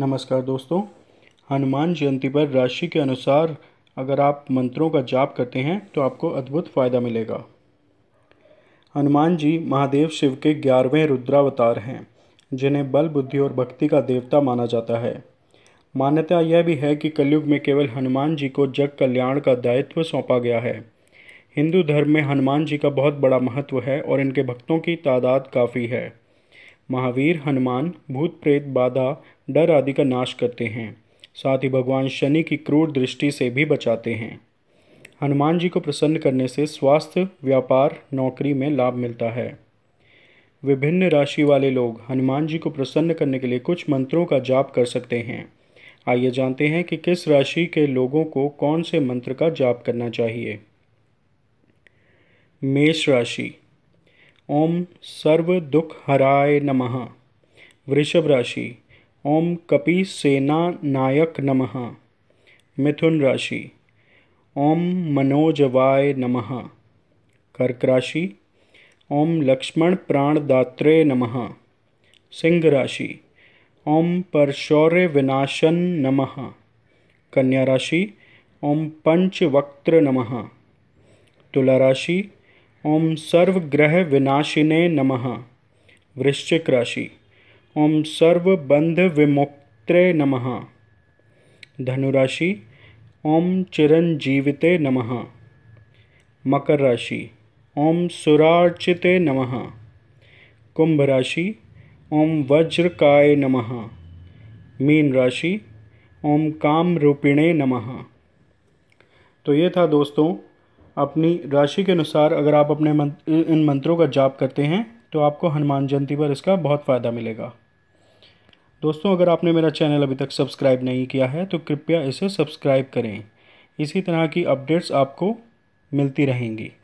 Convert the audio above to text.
नमस्कार दोस्तों हनुमान जयंती पर राशि के अनुसार अगर आप मंत्रों का जाप करते हैं तो आपको अद्भुत फायदा मिलेगा हनुमान जी महादेव शिव के ग्यारहवें रुद्रावतार हैं जिन्हें बल बुद्धि और भक्ति का देवता माना जाता है मान्यता यह भी है कि कलयुग में केवल हनुमान जी को जग कल्याण का दायित्व सौंपा गया है हिंदू धर्म में हनुमान जी का बहुत बड़ा महत्व है और इनके भक्तों की तादाद काफ़ी है महावीर हनुमान भूत प्रेत बाधा डर आदि का नाश करते हैं साथ ही भगवान शनि की क्रूर दृष्टि से भी बचाते हैं हनुमान जी को प्रसन्न करने से स्वास्थ्य व्यापार नौकरी में लाभ मिलता है विभिन्न राशि वाले लोग हनुमान जी को प्रसन्न करने के लिए कुछ मंत्रों का जाप कर सकते हैं आइए जानते हैं कि किस राशि के लोगों को कौन से मंत्र का जाप करना चाहिए मेष राशि ओम सर्व दुख हराय नमः वृषभ राशि ओम कपि सेना नायक नमः मिथुन राशि ओम मनोजवाय नमः कर्क राशि ओम लक्ष्मण प्राणदात्रे नमः सिंह राशि ओम परशौर्य विनाशन नमः कन्या राशि ओम पंचवक्त्र नमः तुला राशि ओम सर्व ग्रह विनाशिने नमः वृश्चिक राशि ओम सर्व बंध विमुक्त्रे नमः धनुराशि ओम चिरंजीविते नमः मकर राशि ओम सुरार्चिते नमः कुंभ राशि ओम वज्रकाय नमः मीन राशि ओम काम रूपिणे नमः तो ये था दोस्तों अपनी राशि के अनुसार अगर आप अपने मंत्र, इन मंत्रों का जाप करते हैं तो आपको हनुमान जयंती पर इसका बहुत फ़ायदा मिलेगा दोस्तों अगर आपने मेरा चैनल अभी तक सब्सक्राइब नहीं किया है तो कृपया इसे सब्सक्राइब करें इसी तरह की अपडेट्स आपको मिलती रहेंगी